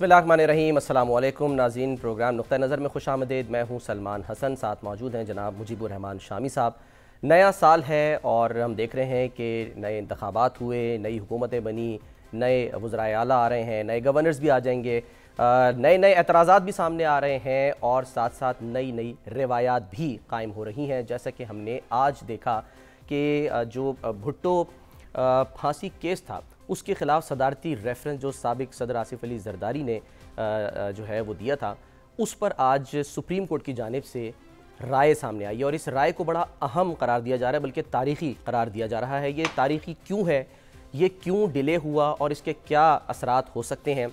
रहीम अल्लाम नाजीन प्रोग्राम नुक़ नज़र में खुश आमदेद मैं हूँ सलमान हसन साथ मौजूद हैं जनाब मुजीबरहमान शामी साहब नया साल है और हम देख रहे हैं कि नए इंतबात हुए नई हुकूमतें बनी नए वज्रा अला आ रहे हैं नए गवर्नर्स भी आ जाएंगे नए नए एतराज़ा भी सामने आ रहे हैं और साथ साथ नई नई रिवायात भी कायम हो रही हैं जैसा कि हमने आज देखा कि जो भुट्टो फांसी केस था उसके खिलाफ सदारती रेफरेंस जो सबक सदर आसिफ अली जरदारी ने जो है वो दिया था उस पर आज सुप्रीम कोर्ट की जानब से राय सामने आई और इस राय को बड़ा अहम करार दिया जा रहा है बल्कि तारीखी करार दिया जा रहा है ये तारीखी क्यों है ये क्यों डिले हुआ और इसके क्या असरात हो सकते हैं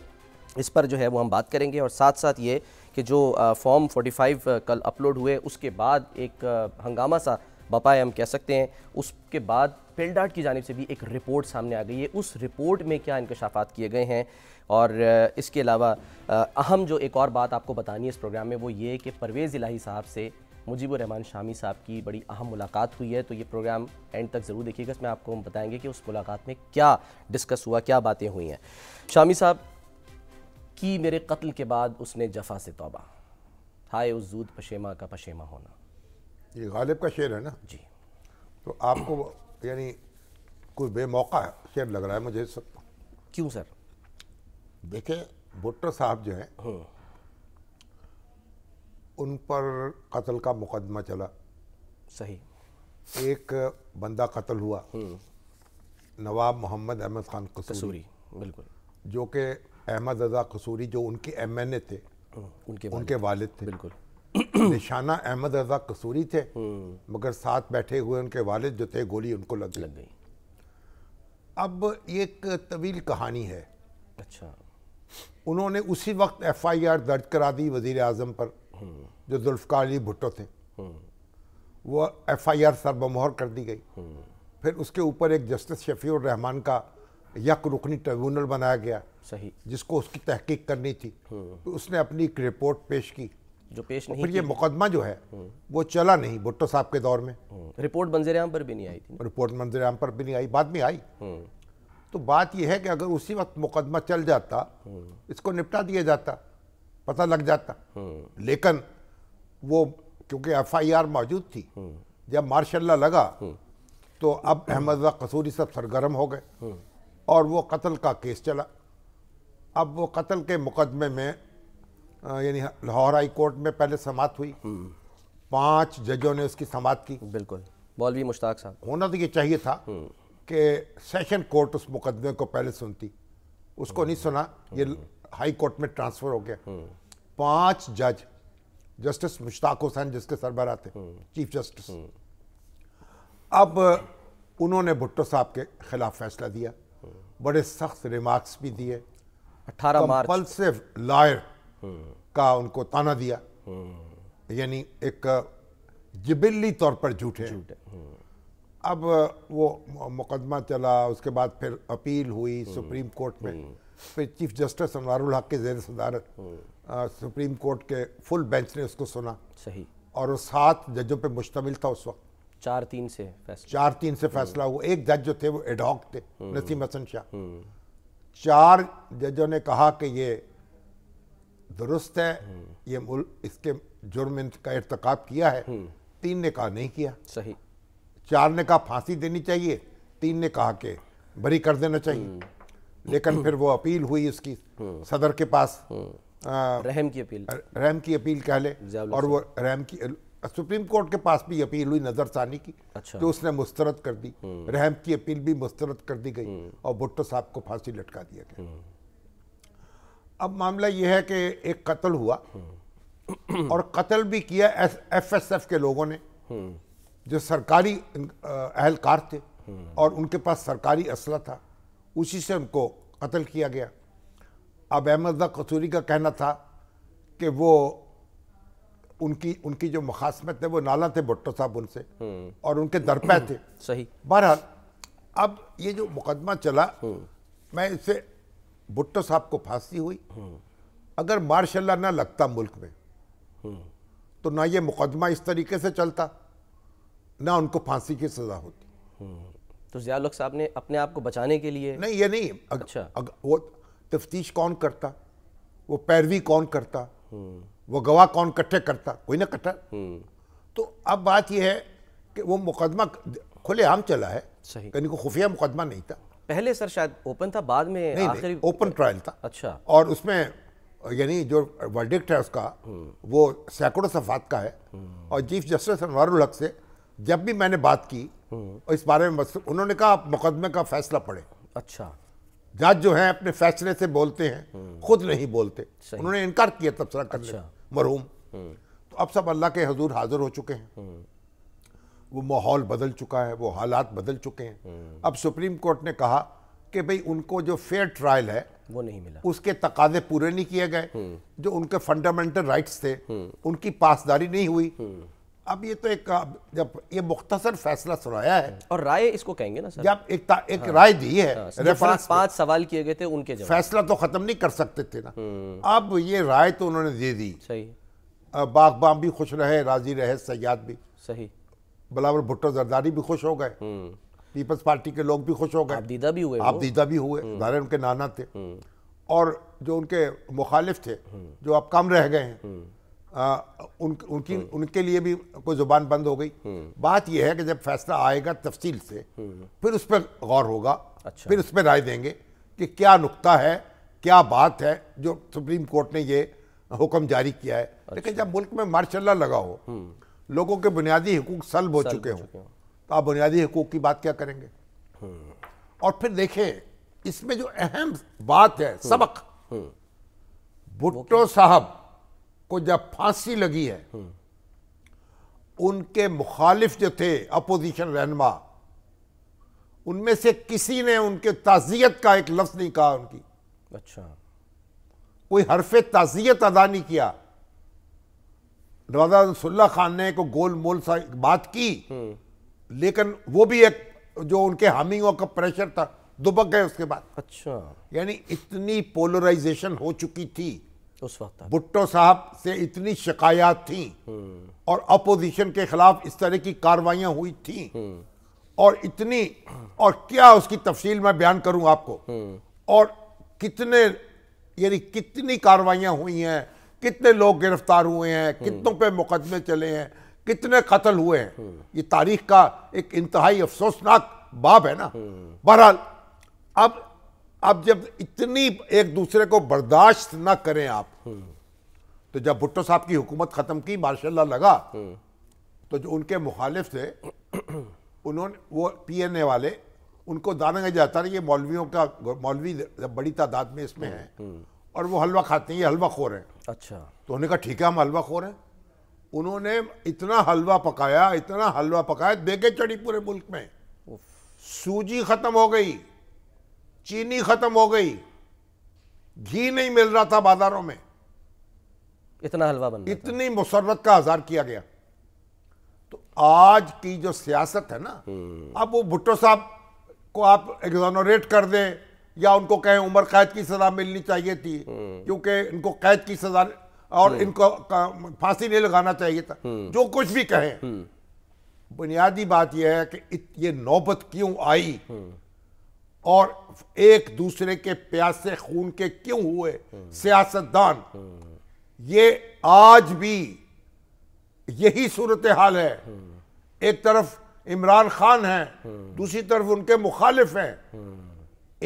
इस पर जो है वो हम बात करेंगे और साथ साथ ये कि जो फॉर्म 45 कल अपलोड हुए उसके बाद एक हंगामा सा बपाए हम कह सकते हैं उसके बाद पेल्डार्ट की जानब से भी एक रिपोर्ट सामने आ गई है उस रिपोर्ट में क्या इंकशाफात किए गए हैं और इसके अलावा अहम जो एक और बात आपको बतानी है इस प्रोग्राम में वो ये कि परवेज़ इलाही साहब से रहमान शामी साहब की बड़ी अहम मुलाकात हुई है तो ये प्रोग्राम एंड तक ज़रूर देखिएगा इसमें आपको हम बताएंगे कि उस मुलाकात में क्या डिस्कस हुआ क्या बातें हुई हैं शामी साहब की मेरे कत्ल के बाद उसने जफा से तोबा हाय उस जूद पशेमा का पशेमा होना ये गालिब का शेर है ना जी तो आपको यानी कोई बेमौका शेर लग रहा है मुझे सब क्यों सर देखे भुट्टो साहब जो हैं हाँ। उन पर कत्ल का मुकदमा चला सही एक बंदा कत्ल हुआ हाँ। नवाब मोहम्मद अहमद खान कसूरी बिल्कुल जो कि अहमद रजा कसूरी जो उनके एम एन ए थे हाँ, उनके उनके वालिद थे बिल्कुल हम्म। निशाना अहमद रजा कसूरी थे हम्म। मगर साथ बैठे हुए उनके वालिद जो थे गोली उनको लग लग गई अब एक तवील कहानी है अच्छा उन्होंने उसी वक्त एफ आई आर दर्ज करा दी वजीर आजम पर हम्म। जो जुल्फकार अली भुट्टो थे वो एफ आई आर सरबमोहर कर दी गई फिर उसके ऊपर एक जस्टिस शफी रहमान का यक रुकनी ट्रिब्यूनल बनाया गया सही जिसको उसकी तहकीक करनी थी तो उसने अपनी एक रिपोर्ट पेश की जो पेश नहीं फिर ये मुकदमा जो है हम्म। वो चला नहीं भुट्टो साहब के दौर में हम्म। रिपोर्ट मंजरेआम पर भी नहीं आई थी रिपोर्ट मंजरेआम पर भी नहीं आई बाद में आई हम्म। तो बात यह है कि अगर उसी वक्त मुकदमा चल जाता इसको निपटा दिया जाता पता लग जाता लेकिन वो क्योंकि एफ मौजूद थी जब मार्शल लगा तो अब अहमद कसूरी सब सरगर्म हो गए और वो कत्ल का केस चला अब वो कत्ल के मुकदमे में यानी लाहौर हाई कोर्ट में पहले समाप्त हुई हम्म। पांच जजों ने उसकी समाप्त की बिल्कुल मौलवी मुश्ताक साहब होना तो ये चाहिए था हम्म। कि सेशन कोर्ट उस मुकदमे को पहले सुनती उसको नहीं सुना ये हम्म। हाई कोर्ट में ट्रांसफ़र हो गया पांच जज जस्टिस मुश्ताक हुसैन जिसके सरबरा थे चीफ जस्टिस अब उन्होंने भुट्टो साहब के खिलाफ फैसला दिया बड़े सख्त रिमार्क्स भी दिए अठारह मार्च लायर का उनको ताना दिया यानी एक जिबिली तौर पर झूठे अब वो मुकदमा चला उसके बाद फिर अपील हुई सुप्रीम कोर्ट में फिर चीफ जस्टिस अनवारुल हक के जेर सदारत सुप्रीम कोर्ट के फुल बेंच ने उसको सुना सही और वो सात जजों पे मुश्तमिल था उस वक्त चार तीन से फैसला चार तीन से फैसला हुआ एक जज जो थे वो एडॉक थे नसीम हसन शाह हम्म। चार जजों ने कहा कि ये दुरुस्त है ये इसके जुर्म का इरतकब किया है हम्म। तीन ने कहा नहीं किया सही चार ने कहा फांसी देनी चाहिए तीन ने कहा कि बरी कर देना चाहिए हम्म। लेकिन फिर वो अपील हुई उसकी हम्म। सदर के पास रहम की अपील रहम की अपील कह ले और वो रहम की सुप्रीम कोर्ट के पास भी अपील हुई नज़रसानी की अच्छा। तो उसने मुस्तरद कर दी रहम की अपील भी मुस्तरद कर दी गई और भुट्टो साहब को फांसी लटका दिया गया अब मामला यह है कि एक कत्ल हुआ और कत्ल भी किया एफ एस एफ के लोगों ने जो सरकारी अं, अहलकार थे और उनके पास सरकारी असला था उसी से उनको कत्ल किया गया अब अहमदा कसूरी का कहना था कि वो उनकी उनकी जो मुखासमत है वो नाला थे भुट्टो साहब उनसे और उनके दरपे थे सही बहरहाल अब ये जो मुकदमा चला मैं इससे भुट्टो साहब को फांसी हुई हम्म। अगर मार्शल ना लगता मुल्क में हम्म। तो ना ये मुकदमा इस तरीके से चलता ना उनको फांसी की सजा होती हम्म। तो जिया साहब ने अपने आप को बचाने के लिए नहीं ये नहीं अग, अच्छा अग, वो तफ्तीश कौन करता वो पैरवी कौन करता वो गवाह कौन इकट्ठे करता कोई ना कट्ठा तो अब बात यह है कि वो मुकदमा खुलेआम चला है कहीं को खुफिया मुकदमा नहीं था पहले सर शायद ओपन था बाद में आखिरी ओपन ट्रायल था अच्छा और उसमें यानी जो वर्डिक्ट है उसका हम्म। वो सैकड़ों सफात का है हम्म। और चीफ जस्टिस अनवारुल से जब भी मैंने बात की और हम्म। इस बारे में उन्होंने कहा आप मुकदमे का फैसला पढ़े अच्छा जज जो है अपने फैसले से बोलते हैं खुद नहीं बोलते उन्होंने इनकार किया तबसरा करने अच्छा। मरहूम तो अब सब अल्लाह के हजूर हाजिर हो चुके हैं वो माहौल बदल चुका है वो हालात बदल चुके हैं हम्म। अब सुप्रीम कोर्ट ने कहा कि भाई उनको जो फेयर ट्रायल है वो नहीं मिला उसके तकाजे पूरे नहीं किए गए हम्म। जो उनके फंडामेंटल राइट्स थे हम्म। उनकी पासदारी नहीं हुई अब ये तो एक जब ये मुख्तसर फैसला सुनाया है और राय इसको कहेंगे ना सर जब एक ता, एक हाँ, राय दी है हाँ, पांच सवाल किए गए थे उनके फैसला तो खत्म नहीं कर सकते थे ना अब ये राय तो उन्होंने दे दी सही बागबाम भी खुश रहे राजी रहे सयाद भी सही बलावर भुट्टो जरदारी भी खुश हो गए हम्म। पीपल्स पार्टी के लोग भी खुश हो गए आप दीदा भी हुए आप दीदा भी हुए ज़ाहिर हम्म। उनके नाना थे हम्म। और जो उनके मुखालिफ थे जो अब कम रह गए हैं उन, उनकी उनके लिए भी कोई ज़ुबान बंद हो गई बात यह है कि जब फैसला आएगा तफसील से फिर उस पर गौर होगा अच्छा। फिर उस पर राय देंगे कि क्या नुकता है क्या बात है जो सुप्रीम कोर्ट ने ये हुक्म जारी किया है अच्छा। लेकिन जब मुल्क में मार्शाला लगा हो लोगों के बुनियादी हकूक सल्ब हो चुके हों तो आप बुनियादी हकूक की बात क्या करेंगे हम्म। और फिर देखें इसमें जो अहम बात है हम्म। सबक हम्म। भुट्टो साहब को जब फांसी लगी है उनके मुखालिफ जो थे अपोजिशन रहनमा उनमें से किसी ने उनके ताजियत का एक लफ्ज नहीं कहा उनकी अच्छा कोई हरफ ताजियत अदा नहीं किया रवाजा रसुल्ला खान ने को गोल मोल सा बात की लेकिन वो भी एक जो उनके हामिंग का प्रेशर था दुबक गए उसके बाद अच्छा यानी इतनी पोलराइजेशन हो चुकी थी उस वक्त भुट्टो साहब से इतनी शिकायत थी और अपोजिशन के खिलाफ इस तरह की कार्रवाइयां हुई थी और इतनी और क्या उसकी तफसील मैं बयान करूं आपको और कितने यानी कितनी कार्रवाइयां हुई हैं कितने लोग गिरफ्तार हुए हैं हम्म। कितनों पे मुकदमे चले हैं कितने कत्ल हुए हैं हम्म। ये तारीख का एक इंतहाई अफसोसनाक बाब है ना हम्म। बहरहाल अब अब जब इतनी एक दूसरे को बर्दाश्त ना करें आप तो जब भुट्टो साहब की हुकूमत ख़त्म की मार्शाला लगा तो जो उनके मुखालिफ थे उन्होंने वो पी एन ए वाले उनको दाना जाता ये मौलवियों का मौलवी बड़ी तादाद में इसमें है और वो हलवा खाते हैं ये हलवा रहे हैं अच्छा तो उन्होंने कहा ठीक है हम हलवा रहे हैं उन्होंने इतना हलवा पकाया इतना हलवा पकाया देखे चढ़ी पूरे मुल्क में सूजी खत्म हो गई चीनी खत्म हो गई घी नहीं मिल रहा था बाजारों में इतना हलवा बन इतनी मुसरत का आजार किया गया तो आज की जो सियासत है ना हम्म। अब वो भुट्टो साहब को आप एग्जोनोरेट कर दें या उनको कहें उम्र कैद की सजा मिलनी चाहिए थी हम्म। क्योंकि इनको कैद की सजा और हम्म। इनको फांसी नहीं लगाना चाहिए था हम्म। जो कुछ भी कहें बुनियादी बात यह है कि ये नौबत क्यों आई और एक दूसरे के प्यासे खून के क्यों हुए सियासतदान ये आज भी यही सूरत हाल है एक तरफ इमरान खान हैं दूसरी तरफ उनके मुखालिफ हैं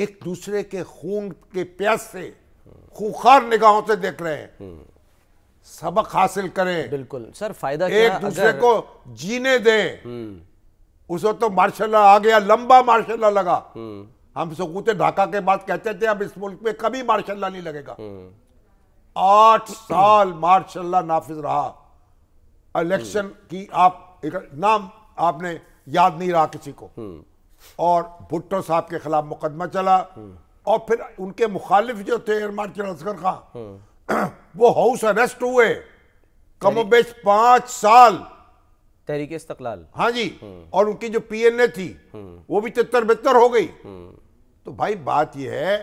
एक दूसरे के खून के प्यास से खूखार निगाहों से देख रहे हैं हम्म। सबक हासिल करें बिल्कुल सर फायदा एक क्या दूसरे अगर... को जीने दें हम्म। उसको तो मार्शल आ गया लंबा मार्शल लगा हम्म। हम सकूते ढाका के बाद कहते थे अब इस मुल्क में कभी मार्शल नहीं लगेगा आठ साल मार्शल नाफिज रहा इलेक्शन की आप नाम आपने याद नहीं रहा किसी को और भुट्टो साहब के खिलाफ मुकदमा चला और फिर उनके मुखालिफ जो थे मार्चल असगर खां वो हाउस अरेस्ट हुए कमो बेच पांच साल तहरीके इस्तकलाल हाँ जी और उनकी जो पीएनए थी वो भी तितर बितर हो गई तो भाई बात यह है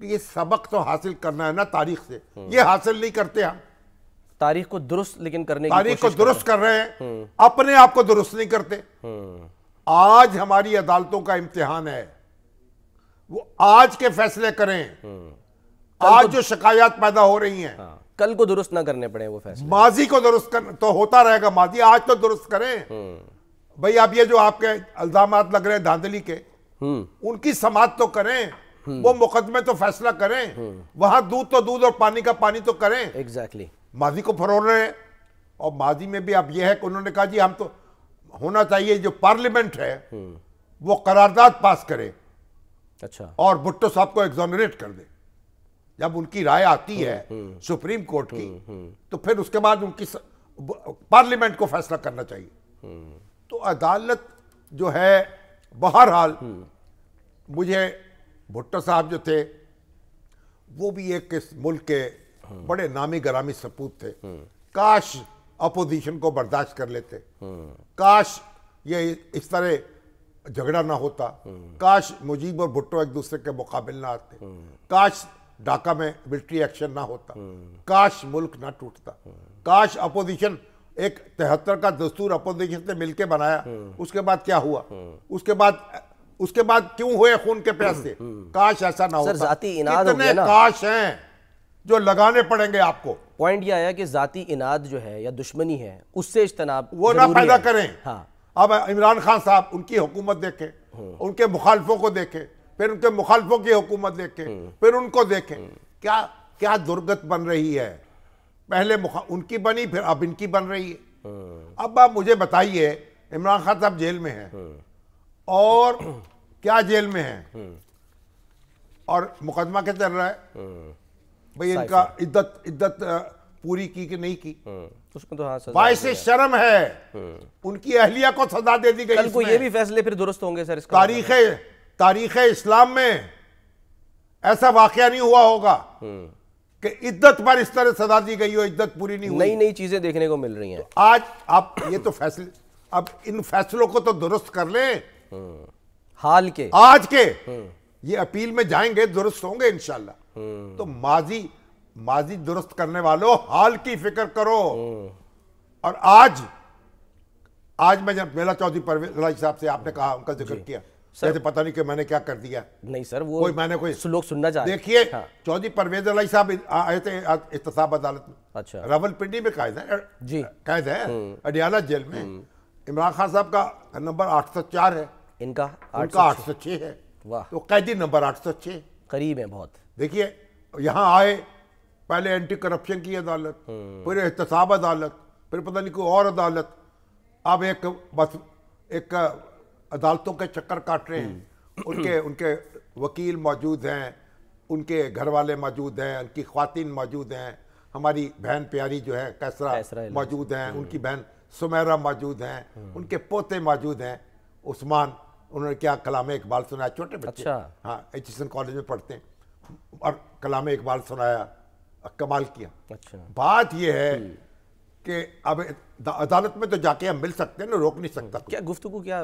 कि ये सबक तो हासिल करना है ना तारीख से ये हासिल नहीं करते हम तारीख को दुरुस्त लेकिन करने तारीख को दुरुस्त कर रहे हैं हम्म। अपने आप को दुरुस्त नहीं करते हम्म। आज हमारी अदालतों का इम्तिहान है वो आज के फैसले करें आज जो शिकायत पैदा हो रही हैं हाँ। कल को दुरुस्त ना करने पड़े वो फैसले माजी को दुरुस्त कर तो होता रहेगा माजी आज तो दुरुस्त करें हम्म। भाई आप ये जो आपके इल्जाम लग रहे हैं धांधली के हम्म। उनकी समात तो करें हम्म। वो मुकदमे तो फैसला करें वहां दूध तो दूध और पानी का पानी तो करें एग्जैक्टली exactly. माजी को फरो रहे हैं और माजी में भी अब यह है कि उन्होंने कहा जी हम तो होना चाहिए जो पार्लियामेंट है वो करारदाद पास करे अच्छा और भुट्टो साहब को एग्जामिनेट कर दे जब उनकी राय आती है हम्म, हम्म। सुप्रीम कोर्ट की हम्म, तो फिर उसके बाद उनकी पार्लियामेंट को फैसला करना चाहिए तो अदालत जो है बहरहाल मुझे भुट्टो साहब जो थे वो भी एक इस मुल्क के बड़े नामी गरामी सपूत थे काश अपोजिशन को बर्दाश्त कर लेते हम्म। काश ये इस तरह झगड़ा ना होता हम्म। काश मुजीब और भुट्टो एक दूसरे के मुकाबले ना आते हम्म। काश ढाका में मिलिट्री एक्शन ना होता काश मुल्क ना टूटता काश अपोजिशन एक तिहत्तर का दस्तूर अपोजिशन से मिलके बनाया उसके बाद क्या हुआ उसके बाद उसके बाद क्यों हुए खून के प्यासे काश ऐसा ना होता इतने हो काश हैं जो लगाने पड़ेंगे आपको पॉइंट ये आया कि जाति इनाद जो है या दुश्मनी है उससे इज्तनाब वो ना पैदा करें हाँ अब इमरान खान साहब उनकी हुकूमत देखें हम्म। उनके मुखालफों को देखें फिर उनके मुखालफों की हुकूमत देखें हम्म। फिर उनको देखें हम्म। क्या क्या दुर्गत बन रही है पहले उनकी बनी फिर अब इनकी बन रही है अब आप मुझे बताइए इमरान खान साहब जेल में है और क्या जेल में है और मुकदमा क्या चल रहा है भाई इनका इद्दत इद्दत पूरी की कि नहीं की हम्म। उसमें तो हाँ भाई से शर्म है हम्म। उनकी अहलिया को सजा दे दी गई ये भी फैसले फिर दुरुस्त होंगे सर मतलब तारीख तारीख इस्लाम में ऐसा वाकया नहीं हुआ होगा हम्म। कि इद्दत पर इस तरह सजा दी गई हो इद्दत पूरी नहीं हुई नई नई चीजें देखने को मिल रही हैं तो आज आप ये तो फैसले अब इन फैसलों को तो दुरुस्त कर ले हाल के आज के ये अपील में जाएंगे दुरुस्त होंगे इनशाला हम्म। तो माजी माजी दुरुस्त करने वालों हाल की फिक्र करो हम्म। और आज आज मैं जब मेला चौधरी परवेज साहब से आपने कहा उनका जिक्र किया सर पता नहीं कि मैंने क्या कर दिया नहीं सर वो कोई मैंने कोई लोग सुनना चाहते देखिए हाँ। चौधरी परवेज अलाई साहब आए थे इतसाब अदालत में अच्छा रावलपिंडी में कैद है जी कैद है हम्म। अडियाला जेल में इमरान खान साहब का नंबर आठ सौ चार है इनका आठ सौ छह है वाह तो कैदी नंबर आठ सौ छः करीब है बहुत देखिए यहाँ आए पहले एंटी करप्शन की अदालत हम्म। फिर एहतसाब अदालत फिर पता नहीं कोई और अदालत अब एक बस एक अदालतों के चक्कर काट रहे हैं हम्म। उनके उनके वकील मौजूद हैं उनके घर वाले मौजूद हैं उनकी खातिन मौजूद हैं हमारी बहन प्यारी जो है कैसरा मौजूद हैं हम्म। उनकी बहन सुमेरा मौजूद हैं उनके पोते मौजूद हैं उस्मान उन्होंने क्या कलाम इकबाल सुनाया छोटे बच्चे अच्छा। हाँ एच कॉलेज में पढ़ते हैं और कलाम इकबाल सुनाया कमाल किया अच्छा बात यह है कि अब अदालत में तो जाके हम मिल सकते हैं ना रोक नहीं सकता क्या गुफ्तु क्या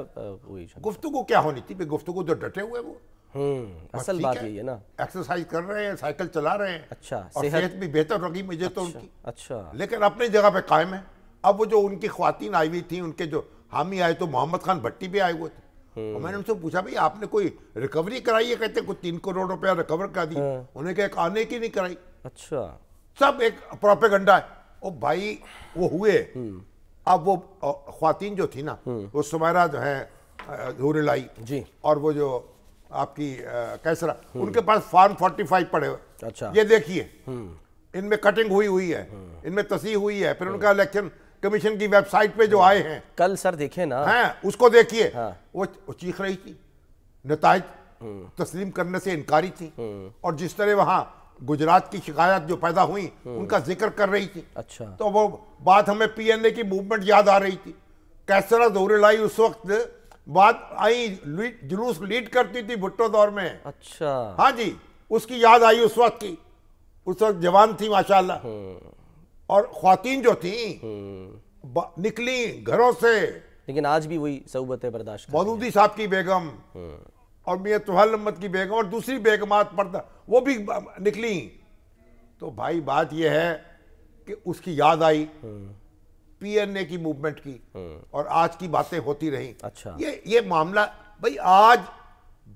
हुई गुफ्तु क्या होनी थी गुफ्तु जो तो डटे हुए वो हम्म, असल बात यही है ना एक्सरसाइज कर रहे हैं साइकिल चला रहे हैं अच्छा और सेहत भी बेहतर होगी मुझे तो अच्छा, तो उनकी अच्छा लेकिन अपनी जगह पे कायम है अब वो जो उनकी खुवान आई हुई थी उनके जो हामी आए तो मोहम्मद खान भट्टी भी आए हुए थे और हम्म। मैंने उनसे पूछा भाई आपने कोई रिकवरी कराई है कहते कुछ तीन करोड़ रुपया रिकवर कर दी उन्हें क्या आने की नहीं कराई अच्छा सब एक प्रोपेगंडा है ओ भाई वो हुए हम्म। अब वो खातन जो थी ना हम्म। वो सुमेरा जो है लाई जी और वो जो आपकी कैसरा उनके पास फार्म फाइव पड़े हुए अच्छा ये देखिए इनमें कटिंग हुई हुई है इनमें तसी हुई है फिर उनका इलेक्शन कमीशन की वेबसाइट पे जो आए हैं कल सर देखे ना हाँ, उसको देखिए हाँ। वो चीख रही थी नतज हम्म। तस्लीम करने से इनकारी थी हम्म। और जिस तरह वहां गुजरात की शिकायत जो पैदा हुई हम्म। उनका जिक्र कर रही थी अच्छा तो वो बात हमें पीएनए की मूवमेंट याद आ रही थी कैसरा लाई उस वक्त बात आई जुलूस लीड करती थी भुट्टो दौर में अच्छा हाँ जी उसकी याद आई उस वक्त की उस वक्त जवान थी माशाल्लाह और खातन जो थी हम्म। निकली घरों से लेकिन आज भी वही सहूबतें बर्दाश्त मौदूदी साहब की बेगम हम्म। और मियाँ तुहल अहमद की बेगम और दूसरी बेगमात पर्दा वो भी निकली तो भाई बात यह है कि उसकी याद आई हम्म। पीएनए की मूवमेंट की और आज की बातें होती रही अच्छा ये ये मामला भाई आज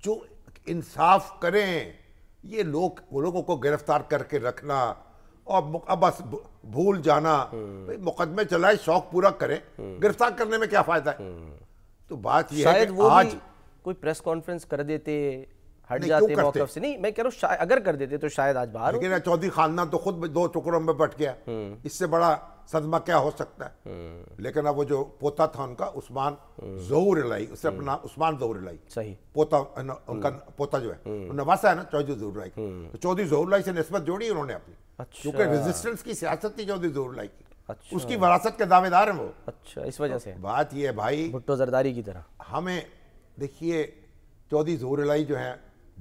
जो इंसाफ करें ये लोग वो लोगों को गिरफ्तार करके रखना और अब बस भूल जाना मुकदमे चलाए शौक पूरा करें गिरफ्तार करने में क्या फायदा है तो बात यह है कि आज कोई प्रेस कॉन्फ्रेंस कर देते हट जाते मौकफ से नहीं मैं कह रहा हूँ अगर कर देते तो शायद आज बाहर लेकिन चौधरी खानदान तो खुद दो टुकड़ों में बट गया इससे बड़ा सदमा क्या हो सकता है लेकिन अब वो जो पोता था उनका उस्मान जहूर लाई उससे अपना उस्मान जहूर लाई सही पोता उनका पोता जो है नवासा है ना चौधरी जहूर लाई तो चौधरी जहूर लाई से नस्बत जोड़ी उन्होंने अपनी अच्छा क्योंकि रेजिस्टेंस की सियासत नहीं चौधरी जोर लाई अच्छा उसकी वरासत के दावेदार हैं वो अच्छा इस वजह से बात ये है भाई भुट्टो जरदारी की तरह हमें देखिए चौधरी जोर लाई जो है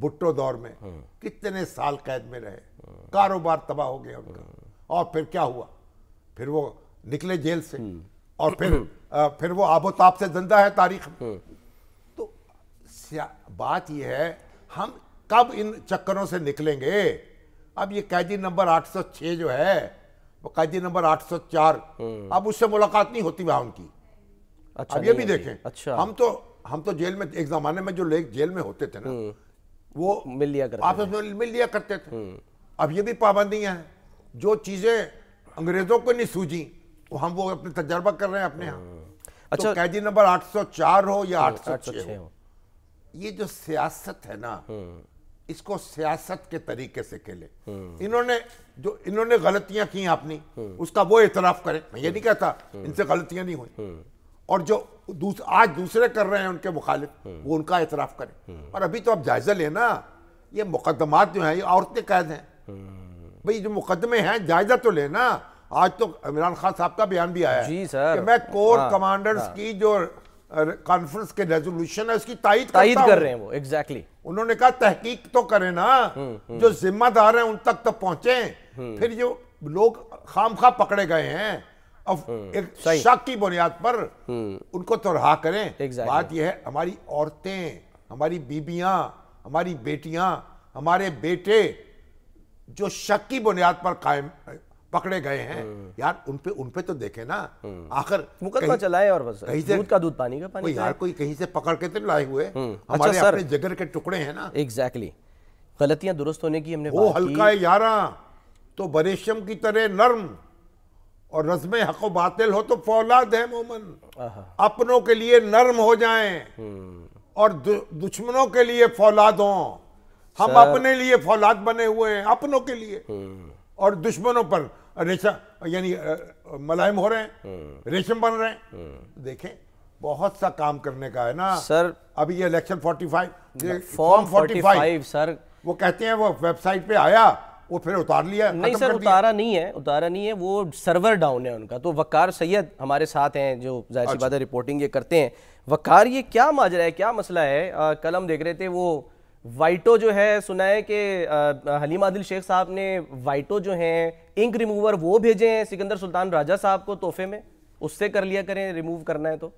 भुट्टो दौर में हम्म। कितने साल कैद में रहे कारोबार तबाह हो गया उनका हम्म। और फिर क्या हुआ फिर वो निकले जेल से हम्म। और फिर आ, फिर वो आबोताब से जिंदा है तारीख तो बात यह है हम कब इन चक्करों से निकलेंगे अब ये कैदी नंबर 806 जो है वो कैदी नंबर 804 हम्म। अब उससे मुलाकात नहीं होती वहां उनकी अच्छा अब ये भी देखें अच्छा हम तो हम तो जेल में एक जमाने में जो लोग जेल में होते थे ना हम्म। वो मिल लिया करते आपस में मिल लिया करते थे हम्म। अब ये भी पाबंदियां हैं जो चीजें अंग्रेजों को नहीं सूझी वो हम वो अपने तजर्बा कर रहे हैं अपने यहाँ तो अच्छा तो कैदी नंबर 804 हो या 806 हो ये जो सियासत है ना इसको सियासत के तरीके से खेले हम्म। इन्होंने जो इन्होंने गलतियां की अपनी हम्म। उसका वो एतराफ करें मैं ये नहीं कहता हम्म। इनसे गलतियां नहीं हुई और जो दूस, आज दूसरे कर रहे हैं उनके मुखालिफ वो उनका एतराफ करें और अभी तो आप जायजा लेना ये मुकदमात जो है ये औरतें कैद हैं भाई जो मुकदमे हैं जायजा तो लेना आज तो इमरान खान साहब का बयान भी आया जी सर कि मैं कोर हाँ, कमांडर्स हाँ। की जो कॉन्फ्रेंस के रेजोल्यूशन है उसकी ताइद कर रहे हैं वो एग्जैक्टली exactly. उन्होंने कहा तहकीक तो करें ना हम्म, हम्म। जो जिम्मेदार हैं उन तक तो पहुंचे हम्म। फिर जो लोग खाम खा पकड़े गए हैं अब एक शक की बुनियाद पर उनको तो रहा करें exactly. बात यह है हमारी औरतें हमारी बीबियां हमारी बेटियां हमारे बेटे जो शक की बुनियाद पर कायम पकड़े गए हैं हम्म। यार उन पे उन पे तो देखे ना हम्म। आखिर मुकदमा चलाए और बस कहीं से दूध का दूध पानी का पानी तो यार कोई कहीं से पकड़ के तो लाए हुए हम्म। हमारे अच्छा, अपने जगर के टुकड़े हैं ना एग्जैक्टली गलतियां दुरुस्त होने की हमने वो हल्का है यारा तो बरेशम की तरह नर्म और रजम हको बातिल हो तो फौलाद है मोमन अपनों के लिए नर्म हो जाए और दुश्मनों के लिए फौलाद हो हम अपने लिए फौलाद बने हुए हैं अपनों के लिए और दुश्मनों पर रेशम यानी मलायम हो रहे हैं हाँ। रेशम बन रहे हैं हाँ। देखें बहुत सा काम करने का है ना सर अभी ये इलेक्शन 45 फॉर्म 45 सर वो कहते हैं वो वेबसाइट पे आया वो फिर उतार लिया नहीं सर उतारा नहीं है उतारा नहीं है वो सर्वर डाउन है उनका तो वकार सैयद हमारे साथ हैं जो जाहिर अच्छा। बात है रिपोर्टिंग ये करते हैं वकार ये क्या माजरा है क्या मसला है आ, कल हम देख रहे थे वो वाइटो जो है सुना है कि हलीम आदिल शेख साहब ने वाइटो जो है इंक रिमूवर वो भेजे हैं सिकंदर सुल्तान राजा साहब को तोहफे में उससे कर लिया करें रिमूव करना है तो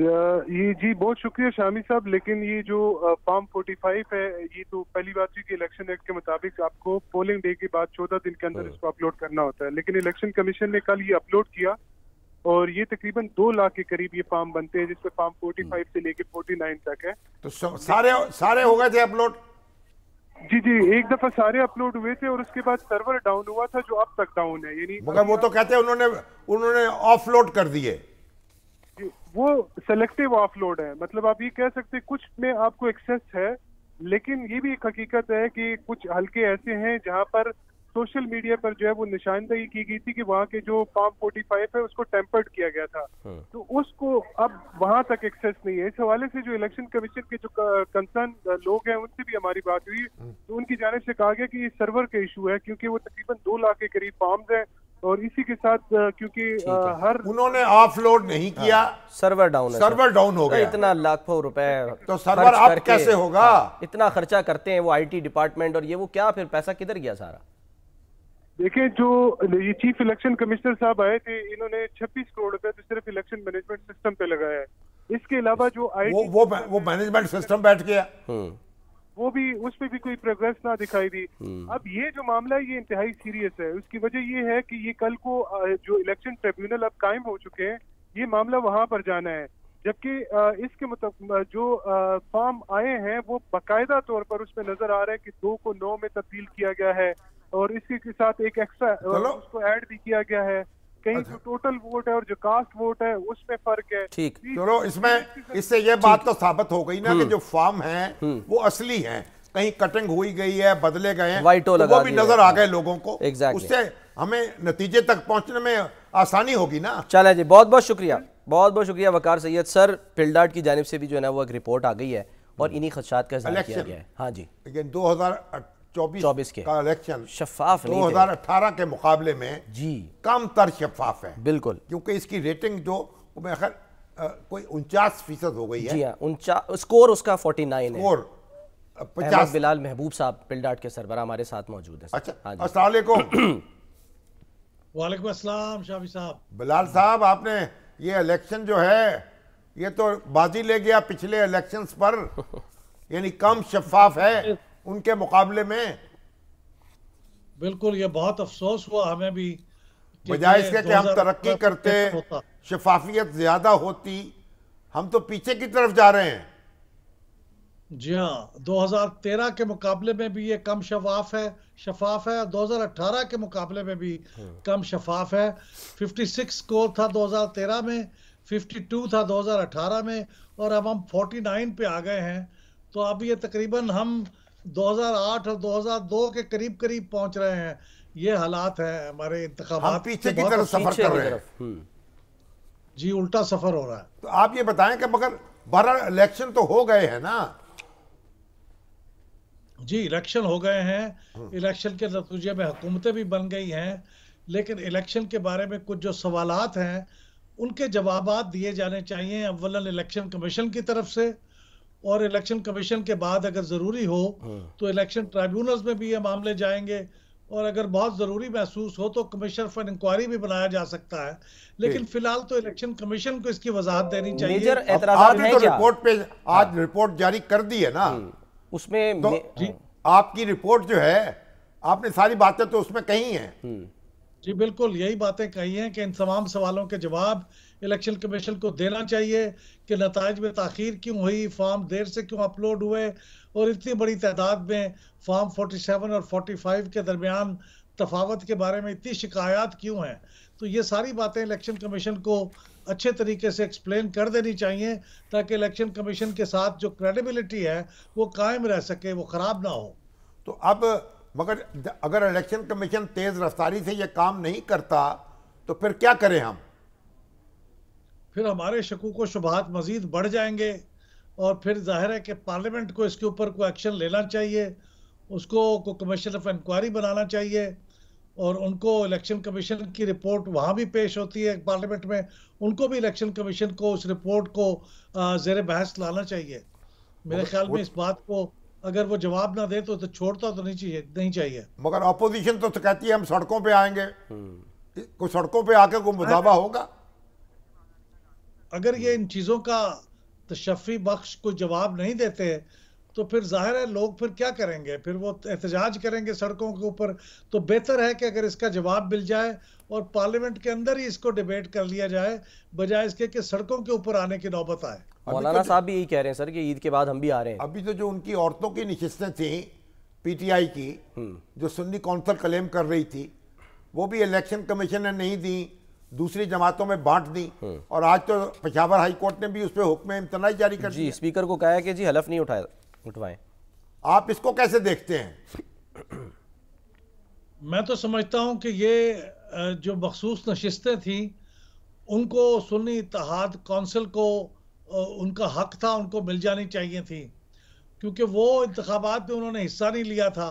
ये जी बहुत शुक्रिया शामी साहब लेकिन ये जो फॉर्म 45 है ये तो पहली बात थी कि इलेक्शन एक्ट के मुताबिक आपको पोलिंग डे के बाद 14 दिन के अंदर हाँ। इसको अपलोड करना होता है लेकिन इलेक्शन कमीशन ने कल ये अपलोड किया और ये तकरीबन दो लाख के करीब ये फार्म बनते हैं जिसमें फार्म फोर्टी फाइव हम्म। से लेके फोर्टी नाइन तक है तो सारे सारे हो गए थे अपलोड जी जी एक दफा सारे अपलोड हुए थे और उसके बाद सर्वर डाउन हुआ था जो अब तक डाउन है यानी मगर वो तो कहते हैं उन्होंने उन्होंने ऑफलोड कर दिए वो सेलेक्टिव ऑफलोड है मतलब आप ये कह सकते हैं कुछ में आपको एक्सेस है लेकिन ये भी एक हकीकत है कि कुछ हल्के ऐसे हैं जहां पर सोशल मीडिया पर जो है वो निशानदेही की गई थी कि वहाँ के जो फार्म फाइव है उसको टेम्पर्ड किया गया था हाँ। तो उसको अब वहाँ तक एक्सेस नहीं है इस हवाले से जो इलेक्शन कमीशन के जो कंसर्न लोग हैं उनसे भी हमारी बात हुई हाँ। तो उनकी जानब से कहा गया कि ये सर्वर का इशू है क्योंकि वो तकरीबन दो लाख के करीब फार्म हैं और इसी के साथ क्योंकि हर उन्होंने ऑफलोड नहीं हाँ। किया हाँ। सर्वर डाउन सर्वर डाउन हो गया तो इतना लाखों रुपए तो सर्वर अब कैसे होगा हाँ। इतना खर्चा करते हैं वो आईटी डिपार्टमेंट और ये वो क्या फिर पैसा किधर गया सारा देखिए जो ये चीफ इलेक्शन कमिश्नर साहब आए थे इन्होंने 26 करोड़ रुपए तो सिर्फ इलेक्शन मैनेजमेंट सिस्टम पे लगाया है इसके अलावा जो आई वो वो, वो मैनेजमेंट सिस्टम बैठ गया हम्म। वो भी उस पर भी कोई प्रोग्रेस ना दिखाई दी हम्म। अब ये जो मामला है ये इंतहाई सीरियस है उसकी वजह ये है कि ये कल को जो इलेक्शन ट्रिब्यूनल अब कायम हो चुके हैं ये मामला वहां पर जाना है जबकि इसके मतलब जो फॉर्म आए हैं वो बाकायदा तौर पर उसमें नजर आ रहा है कि दो को नौ में तब्दील किया गया है और इसके के साथ एक एक्स्ट्रा उसको ऐड भी किया गया है कहीं अच्छा। जो टोटल वोट है और जो कास्ट वोट है उसमें फर्क है ठीक चलो इसमें इससे ये बात तो साबित हो गई ना कि हम्म। जो फॉर्म है हम्म। वो असली है कहीं कटिंग हुई गई है बदले गए हैं तो वो भी नजर आ गए लोगों को exactly. उससे हमें नतीजे तक पहुंचने में आसानी होगी ना चले जी बहुत बहुत शुक्रिया बहुत बहुत शुक्रिया वकार सैयद सर पिल्डाट की जानब से भी जो है ना वो एक रिपोर्ट आ गई है और हम्म। इन्हीं खदशात का इजहार किया गया है हाँ जी लेकिन दो हजार चौबीस के का इलेक्शन शफाफ दो हजार अठारह के मुकाबले में जी कम तर शफाफ है बिल्कुल क्योंकि इसकी रेटिंग जो मेरे ख्याल कोई उनचास फीसद हो गई है जी स्कोर हाँ, उसका फोर्टी नाइन स्कोर पचास बिलाल महबूब साहब पिल्डाट के सरबरा हमारे साथ मौजूद है अच्छा हाँ वालेकुम अस्सलाम शाफी साहब बिलाल साहब आपने ये इलेक्शन जो है ये तो बाजी ले गया पिछले इलेक्शंस पर यानी कम शफाफ है उनके मुकाबले में बिल्कुल ये बहुत अफसोस हुआ हमें भी बजाय इसके कि हम तरक्की करते शफाफियत ज्यादा होती हम तो पीछे की तरफ जा रहे हैं जी हाँ 2013 के मुकाबले में भी ये कम शफाफ है शफाफ है 2018 के मुकाबले में भी हाँ। कम शफाफ है 56 स्कोर था 2013 में 52 था 2018 में और अब हम 49 पे आ गए हैं तो अब ये तकरीबन हम 2008 और 2002 के करीब करीब पहुंच रहे हैं ये हालात है हमारे इंतबात हम पीछे की तो तरफ सफर कर रहे हैं जी उल्टा सफर हो रहा है तो आप ये बताएं कि मगर बारह इलेक्शन तो हो गए हैं ना जी इलेक्शन हो गए हैं हम्म। इलेक्शन के नतीजे में हुकूमतें भी बन गई हैं लेकिन इलेक्शन के बारे में कुछ जो सवालात हैं उनके जवाब दिए जाने चाहिए अव्वल इलेक्शन कमीशन की तरफ से और इलेक्शन कमीशन के बाद अगर जरूरी हो हाँ। तो इलेक्शन ट्राइब्यूनल्स में भी ये मामले जाएंगे और अगर बहुत जरूरी महसूस हो तो कमीशन फॉर इंक्वायरी भी बनाया जा सकता है लेकिन फिलहाल तो इलेक्शन कमीशन को इसकी वजाहत देनी चाहिए मेजर एतराज तो रिपोर्ट पे हाँ। आज रिपोर्ट जारी कर दी है ना हम्म। उसमें तो आपकी रिपोर्ट जो है आपने सारी बातें तो उसमें कही हैं हम्म। जी बिल्कुल यही बातें कही हैं कि इन तमाम सवालों के जवाब इलेक्शन कमीशन को देना चाहिए कि नतज में तखिर क्यों हुई फॉर्म देर से क्यों अपलोड हुए और इतनी बड़ी तादाद में फॉर्म 47 और 45 के दरमियान तफावत के बारे में इतनी शिकायत क्यों हैं तो ये सारी बातें इलेक्शन कमीशन को अच्छे तरीके से एक्सप्लेन कर देनी चाहिए ताकि इलेक्शन कमीशन के साथ जो क्रेडिबिलिटी है वो कायम रह सके वो ख़राब ना हो तो अब मगर अगर इलेक्शन कमीशन तेज रफ्तारी से यह काम नहीं करता तो फिर क्या करें हम फिर हमारे शकू को शुभात मजीद बढ़ जाएंगे और फिर जाहिर है कि पार्लियामेंट को इसके ऊपर कोई एक्शन लेना चाहिए उसको को कमीशन ऑफ इंक्वायरी बनाना चाहिए और उनको इलेक्शन कमीशन की रिपोर्ट वहाँ भी पेश होती है पार्लियामेंट में उनको भी इलेक्शन कमीशन को उस रिपोर्ट को जेर बहस लाना चाहिए मेरे ख्याल में इस बात को अगर वो जवाब ना दे तो, तो छोड़ता तो नहीं चाहिए नहीं चाहिए मगर अपोजिशन तो, कहती है हम सड़कों पे आएंगे हम्म। कोई सड़कों पे आके कोई मुताबा होगा अगर ये इन चीज़ों का तशफी बख्श को जवाब नहीं देते तो फिर जाहिर है लोग फिर क्या करेंगे फिर वो एहतजाज करेंगे सड़कों के ऊपर तो बेहतर है कि अगर इसका जवाब मिल जाए और पार्लियामेंट के अंदर ही इसको डिबेट कर लिया जाए बजाय इसके कि सड़कों के ऊपर आने की नौबत आए मौलाना तो साहब भी यही कह रहे हैं सर कि ईद के बाद हम भी आ रहे हैं अभी तो जो उनकी औरतों की नशस्तें थी पी की हम्म। जो सुन्नी कौंसल क्लेम कर रही थी वो भी इलेक्शन कमीशन ने नहीं दी दूसरी जमातों में बांट दी हम्म। और आज तो पेशावर हाईकोर्ट ने भी उस पर हुक्म इम्तना जारी कर दी स्पीकर को कहा है कि जी हलफ नहीं उठाया उठवाएं आप इसको कैसे देखते हैं मैं तो समझता हूं कि ये जो मखसूस नशिस्तें थी उनको सुन्नी इतिहाद कौंसिल को उनका हक था उनको मिल जानी चाहिए थी क्योंकि वो इंतबात में उन्होंने हिस्सा नहीं लिया था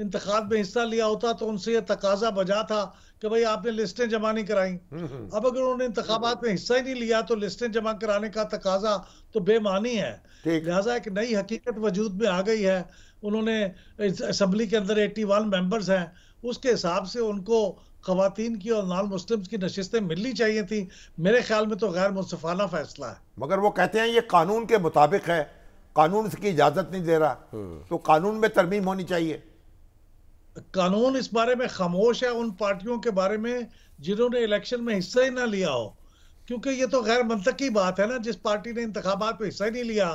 इंतबात में हिस्सा लिया होता तो उनसे यह तकाजा बजा था कि भाई आपने लिस्टें जमा नहीं कराई हम्म, हम्म। अब अगर उन्होंने इंतबात में हिस्सा ही नहीं लिया तो लिस्टें जमा कराने का तकाजा तो बेमानी है लिहाजा एक नई हकीकत वजूद में आ गई है उन्होंने असम्बली के अंदर वन मेंबर्स हैं उसके हिसाब से उनको खातन की और नॉन मुस्लिम की नशस्तें मिलनी चाहिए थी मेरे ख्याल में तो गैर मुनफाना फैसला है मगर वो कहते हैं ये कानून के मुताबिक है कानून इसकी इजाज़त नहीं दे रहा हम्म। तो कानून में तरमीम होनी चाहिए कानून इस बारे में खामोश है उन पार्टियों के बारे में जिन्होंने इलेक्शन में हिस्सा ही ना लिया हो क्योंकि ये तो गैर मंतक की बात है ना जिस पार्टी ने इंतबात में हिस्सा ही नहीं लिया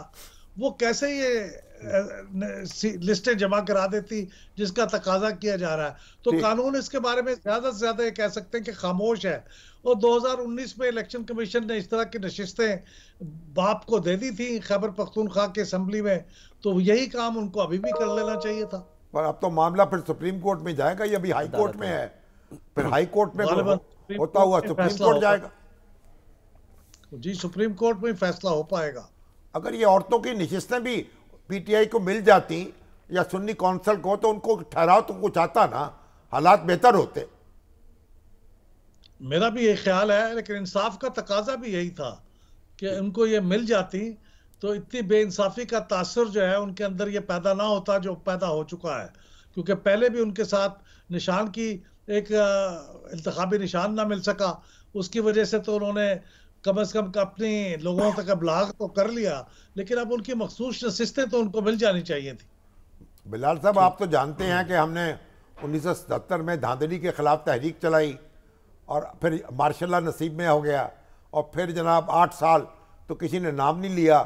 वो कैसे ये लिस्टें जमा करा देती जिसका तकाजा किया जा रहा है तो कानून इसके बारे में ज्यादा से ज्यादा ये कह सकते हैं कि खामोश है और 2019 में इलेक्शन कमीशन ने इस तरह की नशिस्तें बाप को दे दी थी खैबर पख्तूनख्वा के असम्बली में तो यही काम उनको अभी भी कर लेना चाहिए था पर अब तो मामला फिर सुप्रीम कोर्ट में जाएगा ये अभी हाई कोर्ट में है फिर हाई कोर्ट में होता हुआ सुप्रीम कोर्ट जाएगा जी सुप्रीम कोर्ट में फैसला हो पाएगा अगर ये औरतों की नशिस्तें भी पीटीआई को मिल जाती या सुन्नी काउंसिल को तो उनको ठहराव तो कुछ आता ना हालात बेहतर होते मेरा भी ये ख्याल है लेकिन इंसाफ का तकाजा भी यही था कि उनको ये मिल जाती तो इतनी बेइंसाफी का तासर जो है उनके अंदर ये पैदा ना होता जो पैदा हो चुका है क्योंकि पहले भी उनके साथ निशान की एक इंतबी निशान ना मिल सका उसकी वजह से तो उन्होंने कम अज़ कम अपने लोगों तक अबलाग तो कर लिया लेकिन अब उनकी मखसूस नशिस्तें तो उनको मिल जानी चाहिए थी बिलाल साहब आप तो जानते हैं कि हमने सतहत्तर में धांधली के ख़िलाफ़ तहरीक चलाई और फिर मार्शल नसीब में हो गया और फिर जनाब आठ साल तो किसी ने नाम नहीं लिया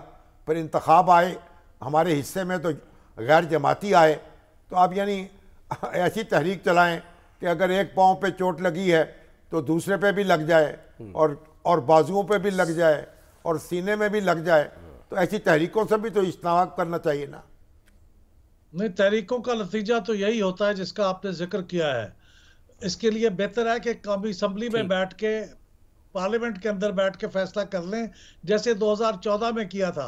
फिर इंतखब आए हमारे हिस्से में तो गैर जमाती आए तो आप यानी ऐसी तहरीक चलाएं कि अगर एक पाँव पे चोट लगी है तो दूसरे पे भी लग जाए और और बाजुओं पे भी लग जाए और सीने में भी लग जाए तो ऐसी तहरीकों से भी तो इज्तनाक करना चाहिए ना नहीं तहरीकों का नतीजा तो यही होता है जिसका आपने जिक्र किया है इसके लिए बेहतर है कि कौमी असम्बली में बैठ के पार्लियामेंट के अंदर बैठ के फैसला कर लें जैसे 2014 में किया था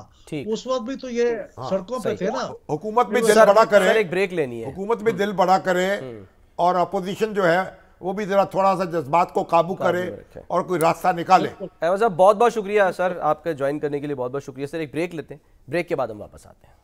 उस वक्त भी तो ये हाँ, सड़कों पे थे ना हाँ, हुकूमत भी दिल बड़ा करे एक ब्रेक लेनी है हुकूमत भी दिल बड़ा करे हम्म। और अपोजिशन जो है वो भी जरा थोड़ा सा जज्बात को काबू करे और कोई रास्ता निकाले साहब बहुत बहुत शुक्रिया सर आपके ज्वाइन करने के लिए बहुत बहुत शुक्रिया सर एक ब्रेक लेते हैं ब्रेक के बाद हम वापस आते हैं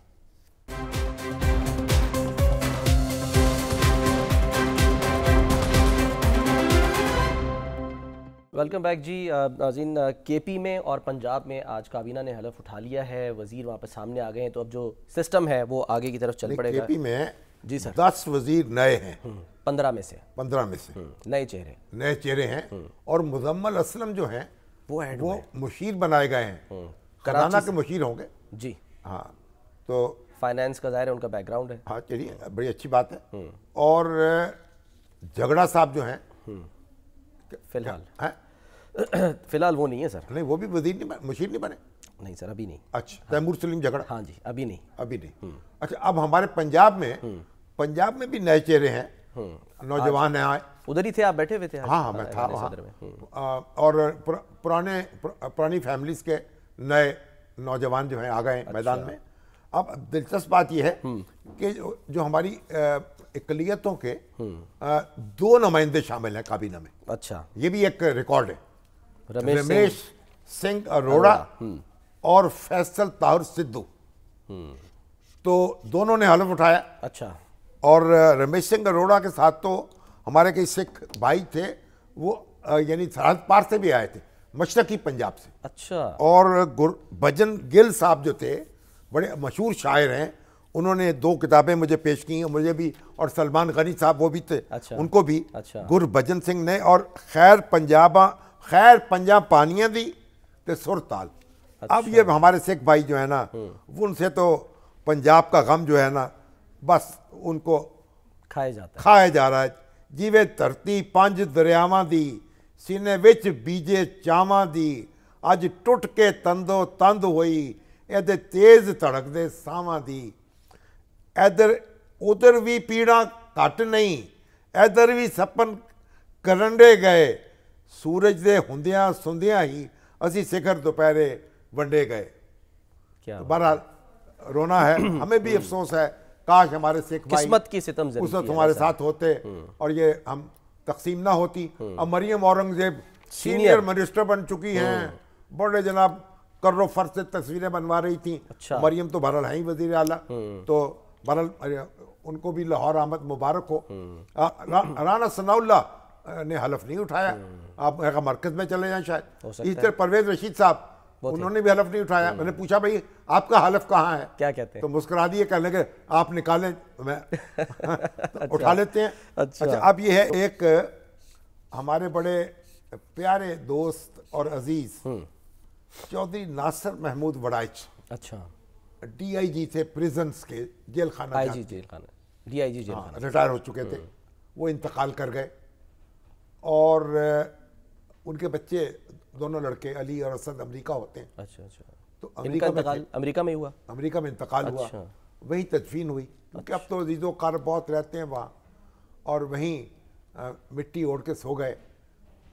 वेलकम बैक जी नाजिन के पी में और पंजाब में आज काबीना ने हलफ उठा लिया है वजीर वहाँ पर सामने आ गए हैं तो अब जो सिस्टम है वो आगे की तरफ चल पड़ेगा के में जी सर दस वजीर नए हैं हम्म, पंद्रह में से पंद्रह में से हम्म, नए चेहरे नए चेहरे हैं हम्म। और मुजम्मल असलम जो हैं वो वो मुशीर बनाए गए हैं कराना के मुशीर होंगे जी हाँ तो फाइनेंस का ज़ाहिर है उनका बैकग्राउंड है हाँ चलिए बड़ी अच्छी बात है और झगड़ा साहब जो हैं फिलहाल हाँ। फिलहाल वो नहीं है सर नहीं वो भी वजीर नहीं बने मुशीर नहीं बने नहीं सर अभी नहीं अच्छा तैमूर सलीम झगड़ा हाँ जी अभी नहीं अभी नहीं हम्म। अच्छा अब हमारे पंजाब में हम्म। पंजाब में भी नए चेहरे हैं हम्म। नौजवान हैं आए उधर ही थे आप बैठे हुए थे हाँ हाँ मैं था वहाँ और पुराने पुरानी फैमिलीज के नए नौजवान जो हैं आ गए अच्छा। मैदान में अब दिलचस्प बात यह है हम्म। कि जो हमारी इकलीतों के हम्म। दो नुमाइंदे शामिल हैं काबीना में अच्छा ये भी एक रिकॉर्ड है रमेश, रमेश सिंह अरोड़ा हम्म। और फैसल ताहर सिद्धू तो दोनों ने हलफ उठाया अच्छा और रमेश सिंह अरोड़ा के साथ तो हमारे कई सिख भाई थे वो यानी सरहद पार से भी आए थे मशरकी पंजाब से अच्छा और भजन गिल साहब जो थे बड़े मशहूर शायर हैं उन्होंने दो किताबें मुझे पेश की मुझे भी और सलमान गनी साहब वो भी थे अच्छा, उनको भी अच्छा, भजन सिंह ने और खैर पंजाबा खैर पंजाब पानियाँ दी तो ताल अच्छा, अब ये हमारे सिख भाई जो है ना हम्म। उनसे तो पंजाब का गम जो है ना बस उनको खाया जाता खाया जा रहा है जीवे धरती ਪੰਜ दरियावान दी सीने विच बीजे ਚਾਵਾਂ दी ਅੱਜ ਟੁੱਟ के तंदो तंद हुई ਇਹਦੇ ਤੇਜ਼ ਧੜਕਦੇ ਸਾਹਾਂ की इधर उधर भी पीड़ा घट नहीं इधर भी सपन ਕਰੰਡੇ गए सूरज के होंद सुंद ही असी शिखर दोपहरे वंडे गए क्या बहरहाल रोना है हमें भी हम्म। अफसोस है काश हमारे सिख किस्मत की सितम उस वक्त हमारे साथ होते हम्म। और ये हम तकसीम ना होती हम्म। अब मरियम औरंगजेब सीनियर मिनिस्टर बन चुकी हैं बड़े जनाब कर्रो फर्ज से तस्वीरें बनवा रही थी अच्छा। मरियम तो बहरल ही वजीर अला हम्म। तो बहरल उनको भी लाहौर आमद मुबारक हो हम्म। राना सनाउल्ला ने हलफ नहीं उठाया हम्म। आप मरकज में चले जाए शायद इस तरह परवेज रशीद साहब उन्होंने भी हलफ नहीं उठाया मैंने पूछा भाई आपका हलफ कहाँ है क्या कहते हैं तो मुस्कुरा दिए कहने लगे आप निकाले मैं अच्छा, उठा लेते हैं अच्छा, अच्छा अब ये है एक हमारे बड़े प्यारे दोस्त और अजीज चौधरी नासर महमूद वड़ाइच अच्छा डीआईजी थे प्रिजेंस के जेल खाना आईजी जेल खाना डीआईजी हाँ, जेल खाना रिटायर हो चुके थे हम्म। वो इंतकाल कर गए और उनके बच्चे दोनों लड़के अली और असद अमेरिका होते हैं अच्छा अच्छा तो अमेरिका में अमेरिका में हुआ अमेरिका में इंतकाल हुआ अच्छा। वहीं तदफीन हुई क्योंकि अब तो अच्छा। अजीज़ो कार बहुत रहते हैं वहाँ और वहीं मिट्टी ओढ़ के सो गए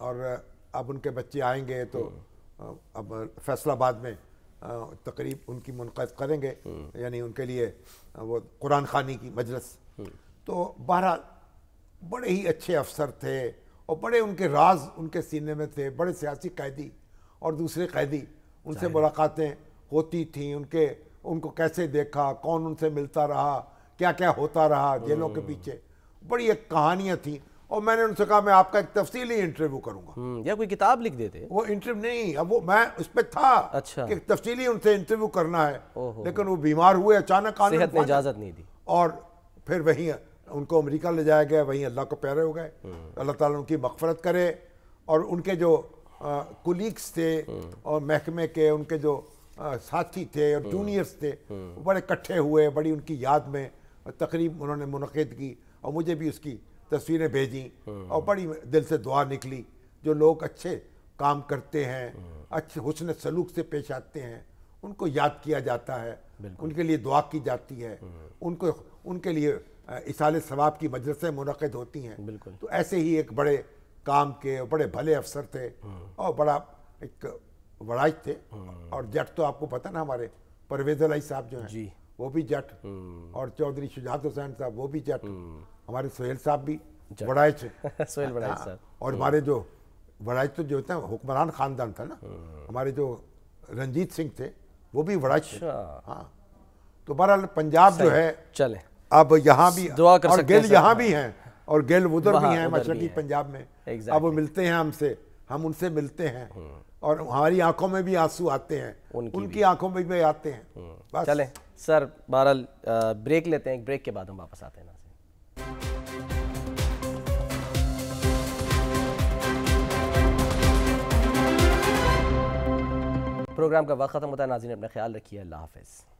और अब उनके बच्चे आएंगे तो हम्म। अब फैसलाबाद में तकरीब उनकी मुनद करेंगे यानी उनके लिए वो कुरान खानी की मजलस तो बारह बड़े ही अच्छे अफसर थे और बड़े उनके राज उनके सीने में थे बड़े सियासी कैदी और दूसरे कैदी उनसे मुलाकातें होती थी उनके उनको कैसे देखा कौन उनसे मिलता रहा क्या क्या होता रहा जेलों के हम्म। पीछे बड़ी एक कहानियाँ थी और मैंने उनसे कहा मैं आपका एक तफसीली इंटरव्यू करूंगा हम्म, या कोई किताब लिख देते वो इंटरव्यू नहीं अब वो मैं उस पर था अच्छा कि तफसीली उनसे इंटरव्यू करना है लेकिन वो बीमार हुए अचानक आने इजाजत नहीं दी और फिर वहीं उनको अमेरिका ले जाया गया वहीं अल्लाह को प्यारे हो गए हम्म। अल्लाह ताला उनकी मकफरत करे और उनके जो कुलीग्स थे हम्म। और महकमे के उनके जो साथी थे और जूनियर्स थे बड़े इकट्ठे हुए बड़ी उनकी याद में तकरीब उन्होंने मुनद की और मुझे भी उसकी तस्वीरें भेजी हाँ। और बड़ी दिल से दुआ निकली जो लोग अच्छे काम करते हैं हाँ। अच्छे हुसन सलूक से पेश आते हैं उनको याद किया जाता है उनके लिए दुआ की जाती है हाँ। उनको उनके लिए इसाल सवाब की मदरसें मुनद होती हैं तो ऐसे ही एक बड़े काम के बड़े भले अफसर थे और बड़ा एक वड़ाइज थे और जट तो आपको पता ना हमारे परवेज अलाई साहब जो हैं वो भी जट और चौधरी शुजात हुसैन साहब वो भी जट हमारे सोहेल साहब भी बड़ाइच सोहेल बड़ाइच हाँ, साहब और हम्म। हमारे जो बड़ाइच तो जो होता है हुक्मरान खानदान था ना हम्म। हमारे जो रंजीत सिंह थे वो भी बड़ाइच अच्छा। हाँ तो बहरहाल पंजाब जो है चले अब यहाँ भी दुआ कर और गेल यहाँ भी हैं और गेल उधर भी हैं मशरकी पंजाब में अब वो मिलते हैं हमसे हम उनसे मिलते हैं हम्म। और हमारी आंखों में भी आंसू आते हैं उनकी, उनकी आंखों में भी आते हैं चले सर बहरहाल ब्रेक लेते हैं ब्रेक के बाद हम वापस आते हैं प्रोग्राम का वक्त खत्म होता है नाजीन अपना ख्याल रखिए अल्लाह हाफिज़